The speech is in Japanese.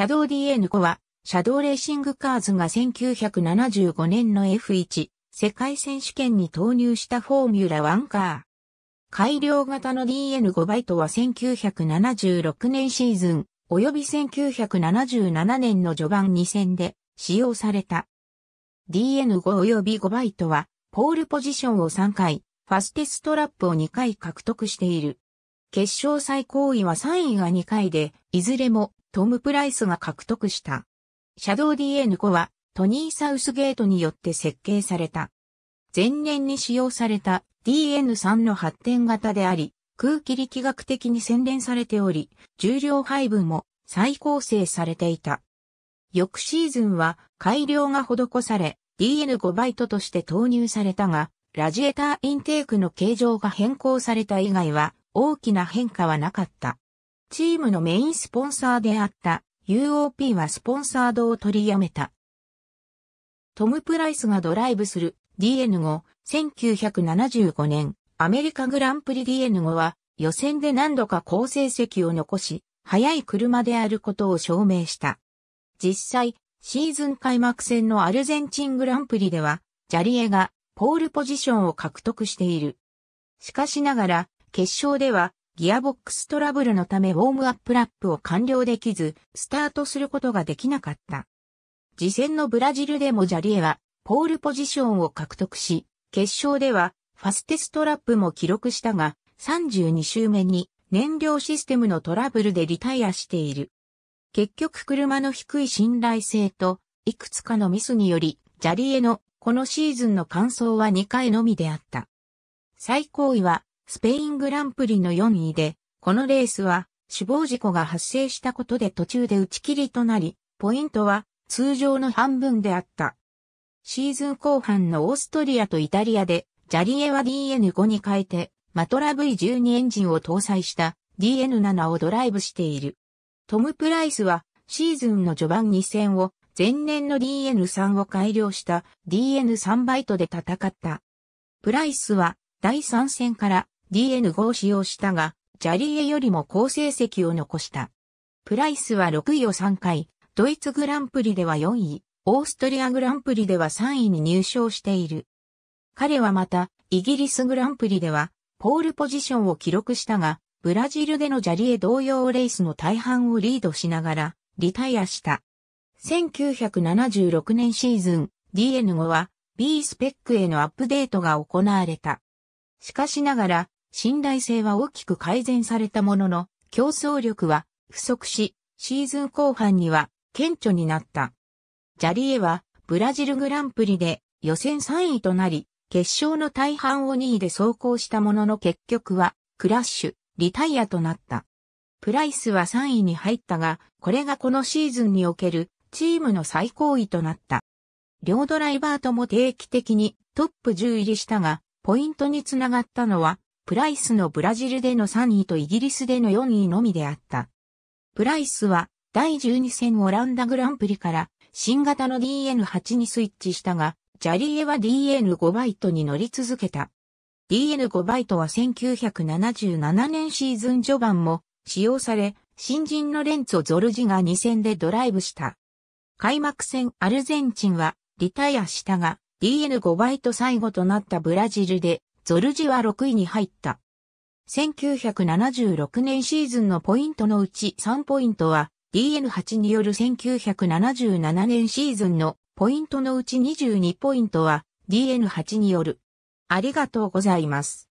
シャドウ DN5 は、シャドウレーシングカーズが1975年の F1 世界選手権に投入したフォーミュラ1カー。改良型の DN5 バイトは1976年シーズン、及び1977年の序盤2戦で使用された。DN5 及び5バイトは、ポールポジションを3回、ファステストラップを2回獲得している。決勝最高位は3位が2回で、いずれもトム・プライスが獲得した。シャドウ DN5 はトニー・サウスゲートによって設計された。前年に使用された DN3 の発展型であり、空気力学的に洗練されており、重量配分も再構成されていた。翌シーズンは改良が施され、DN5 バイトとして投入されたが、ラジエーターインテークの形状が変更された以外は大きな変化はなかった。チームのメインスポンサーであった UOP はスポンサードを取りやめた。トム・プライスがドライブする DN5、1975年、アメリカグランプリ DN5 は予選で何度か好成績を残し、速い車であることを証明した。実際、シーズン開幕戦のアルゼンチングランプリでは、ジャリエがポールポジションを獲得している。しかしながら、決勝ではギアボックストラブルのためウォームアップラップを完了できず、スタートすることができなかった。次戦のブラジルでもジャリエは、ポールポジションを獲得し、決勝では、ファステストラップも記録したが、32周目に燃料システムのトラブルでリタイアしている。結局車の低い信頼性と、いくつかのミスにより、ジャリエのこのシーズンの完走は2回のみであった。最高位はスペイングランプリの4位で、このレースは死亡事故が発生したことで途中で打ち切りとなり、ポイントは通常の半分であった。シーズン後半のオーストリアとイタリアで、ジャリエは DN5 に変えて、マトラ V12 エンジンを搭載した DN7 をドライブしている。トム・プライスは、シーズンの序盤2戦を、前年の DN3 を改良した DN3 バイトで戦った。プライスは、第3戦から DN5 を使用したが、ジャリエよりも好成績を残した。プライスは6位を3回、ドイツグランプリでは4位、オーストリアグランプリでは3位に入賞している。彼はまた、イギリスグランプリでは、ポールポジションを記録したが、ブラジルでのジャリエ同様レースの大半をリードしながら、リタイアした。1976年シーズン、DN5 は B スペックへのアップデートが行われた。しかしながら、信頼性は大きく改善されたものの、競争力は不足し、シーズン後半には顕著になった。ジャリエはブラジルグランプリで予選3位となり、決勝の大半を2位で走行したものの結局はクラッシュ、リタイアとなった。プライスは3位に入ったが、これがこのシーズンにおけるチームの最高位となった。両ドライバーとも定期的にトップ10入りしたが、ポイントにつながったのはプライスのブラジルでの3位とイギリスでの4位のみであった。プライスは第12戦オランダグランプリから新型の DN8 にスイッチしたが、ジャリエは DN5 バイトに乗り続けた。DN5 バイトは1977年シーズン序盤も使用され、新人のレンツォ・ゾルジが2戦でドライブした。開幕戦アルゼンチンはリタイアしたが、DN5 バイト最後となったブラジルでゾルジは6位に入った。1976年シーズンのポイントのうち3ポイントは DN8 による1977年シーズンのポイントのうち22ポイントは DN8 による。ありがとうございます。